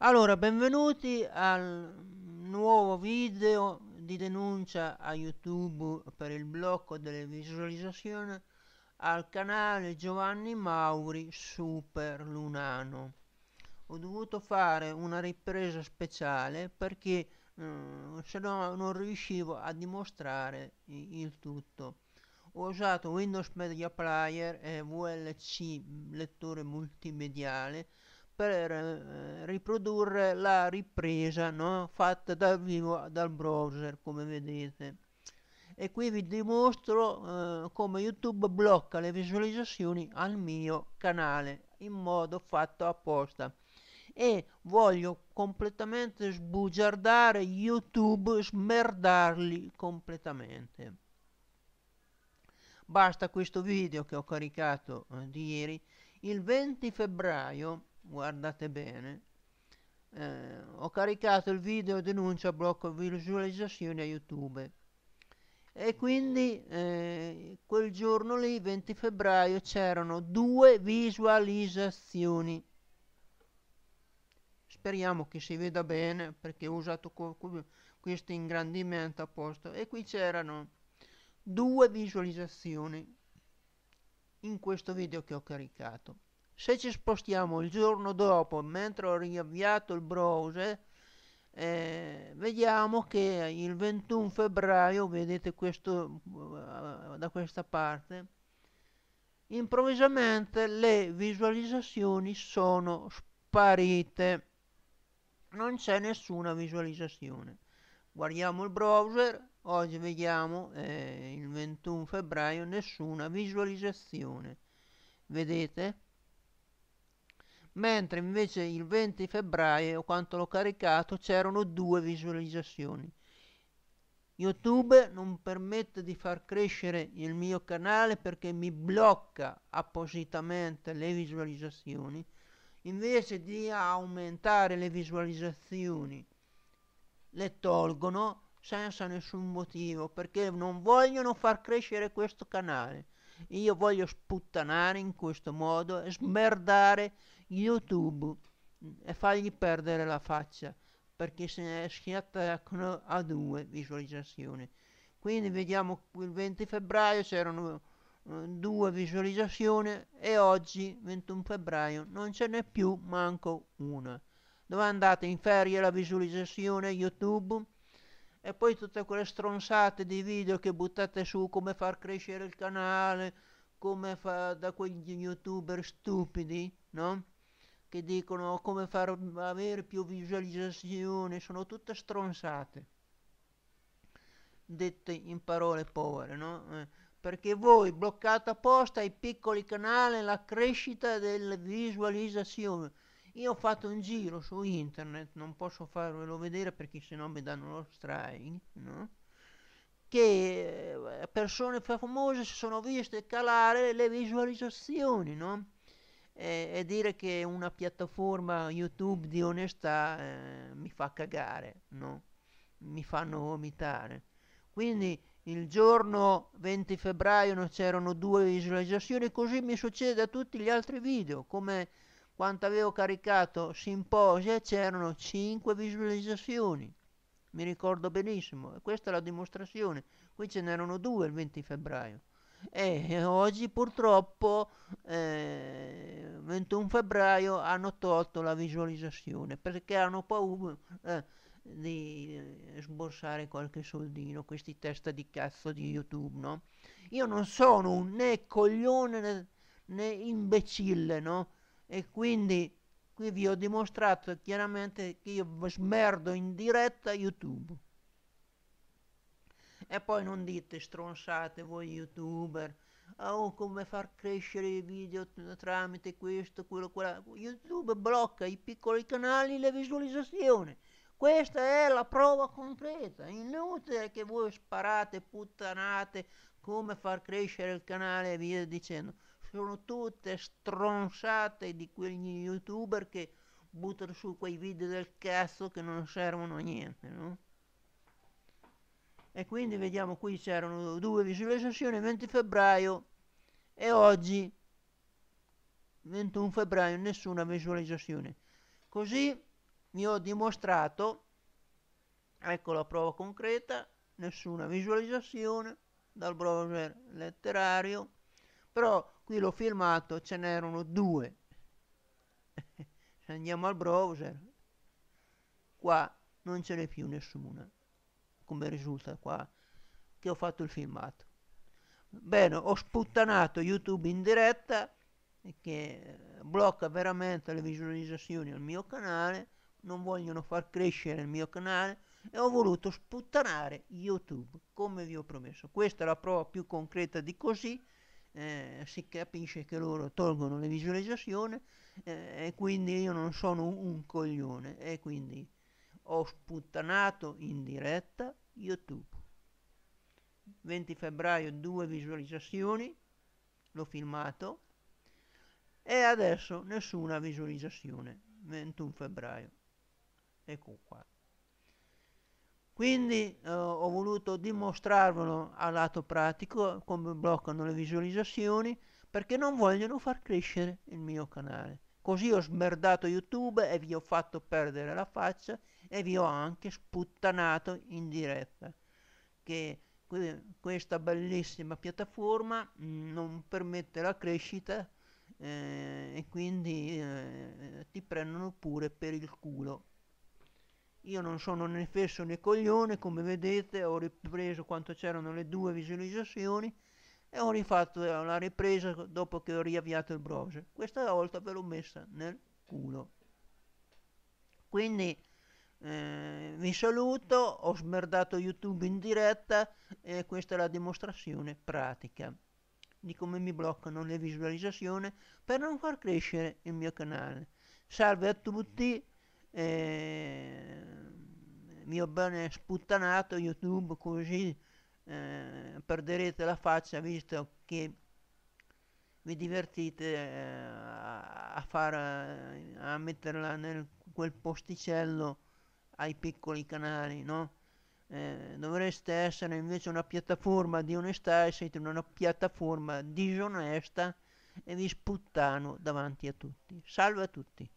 Allora, benvenuti al nuovo video di denuncia a YouTube per il blocco delle visualizzazioni al canale Giovanni Mauri Super Lunano. Ho dovuto fare una ripresa speciale perché eh, se no non riuscivo a dimostrare il tutto. Ho usato Windows Media Player e VLC lettore multimediale per eh, riprodurre la ripresa no? fatta dal vivo dal browser come vedete e qui vi dimostro eh, come youtube blocca le visualizzazioni al mio canale in modo fatto apposta e voglio completamente sbugiardare youtube smerdarli completamente basta questo video che ho caricato eh, di ieri il 20 febbraio guardate bene eh, ho caricato il video denuncia blocco visualizzazioni a youtube e quindi eh, quel giorno lì 20 febbraio c'erano due visualizzazioni speriamo che si veda bene perché ho usato questo ingrandimento apposta e qui c'erano due visualizzazioni in questo video che ho caricato se ci spostiamo il giorno dopo mentre ho riavviato il browser eh, vediamo che il 21 febbraio vedete questo eh, da questa parte improvvisamente le visualizzazioni sono sparite non c'è nessuna visualizzazione guardiamo il browser oggi vediamo eh, il 21 febbraio nessuna visualizzazione vedete mentre invece il 20 febbraio, quando l'ho caricato, c'erano due visualizzazioni. YouTube non permette di far crescere il mio canale perché mi blocca appositamente le visualizzazioni. Invece di aumentare le visualizzazioni, le tolgono senza nessun motivo perché non vogliono far crescere questo canale. Io voglio sputtanare in questo modo e smerdare YouTube e fargli perdere la faccia perché se ne si attaccano a due visualizzazioni. Quindi vediamo il 20 febbraio c'erano eh, due visualizzazioni e oggi 21 febbraio non ce n'è più manco una. Dove andate in ferie la visualizzazione YouTube? E poi tutte quelle stronzate di video che buttate su come far crescere il canale, come fa da quegli youtuber stupidi, no? Che dicono come far avere più visualizzazioni, sono tutte stronzate. Dette in parole povere, no? Eh, perché voi bloccate apposta ai piccoli canali la crescita delle visualizzazioni io ho fatto un giro su internet, non posso farvelo vedere perché sennò mi danno lo strike, no? Che eh, persone famose si sono viste calare le visualizzazioni, no? E, e dire che una piattaforma YouTube di onestà eh, mi fa cagare, no? Mi fanno vomitare. Quindi il giorno 20 febbraio non c'erano due visualizzazioni, così mi succede a tutti gli altri video, come quanto avevo caricato Simposia c'erano 5 visualizzazioni, mi ricordo benissimo, e questa è la dimostrazione, qui ce n'erano due il 20 febbraio. E oggi purtroppo eh, 21 febbraio hanno tolto la visualizzazione perché hanno paura eh, di eh, sborsare qualche soldino questi testa di cazzo di YouTube, no? Io non sono un né coglione né, né imbecille, no? e quindi qui vi ho dimostrato chiaramente che io smerdo in diretta YouTube. E poi non dite stronzate voi youtuber, oh come far crescere i video tramite questo, quello, quella. YouTube blocca i piccoli canali e le visualizzazioni. Questa è la prova concreta. Inutile che voi sparate, puttanate, come far crescere il canale e via dicendo sono tutte stronzate di quegli youtuber che buttano su quei video del cazzo che non servono a niente, no? E quindi mm. vediamo qui c'erano due visualizzazioni 20 febbraio e oggi 21 febbraio nessuna visualizzazione. Così mi ho dimostrato, ecco la prova concreta, nessuna visualizzazione dal browser letterario, però qui l'ho filmato ce n'erano due andiamo al browser qua non ce n'è più nessuna come risulta qua che ho fatto il filmato bene ho sputtanato youtube in diretta che blocca veramente le visualizzazioni al mio canale non vogliono far crescere il mio canale e ho voluto sputtanare youtube come vi ho promesso questa è la prova più concreta di così eh, si capisce che loro tolgono le visualizzazioni eh, e quindi io non sono un, un coglione e quindi ho sputtanato in diretta YouTube. 20 febbraio due visualizzazioni, l'ho filmato e adesso nessuna visualizzazione, 21 febbraio. Ecco qua. Quindi eh, ho voluto dimostrarvelo a lato pratico, come bloccano le visualizzazioni, perché non vogliono far crescere il mio canale. Così ho smerdato YouTube e vi ho fatto perdere la faccia e vi ho anche sputtanato in diretta. Che questa bellissima piattaforma mm, non permette la crescita eh, e quindi eh, ti prendono pure per il culo. Io non sono né fesso né coglione, come vedete ho ripreso quanto c'erano le due visualizzazioni e ho rifatto eh, la ripresa dopo che ho riavviato il browser. Questa volta ve l'ho messa nel culo. Quindi eh, vi saluto, ho smerdato YouTube in diretta e questa è la dimostrazione pratica di come mi bloccano le visualizzazioni per non far crescere il mio canale. Salve a tutti. Eh, mio bene sputtanato YouTube così eh, perderete la faccia visto che vi divertite eh, a, far, eh, a metterla nel quel posticello ai piccoli canali, no? Eh, dovreste essere invece una piattaforma di onestà e siete una piattaforma disonesta e vi sputtano davanti a tutti. Salve a tutti!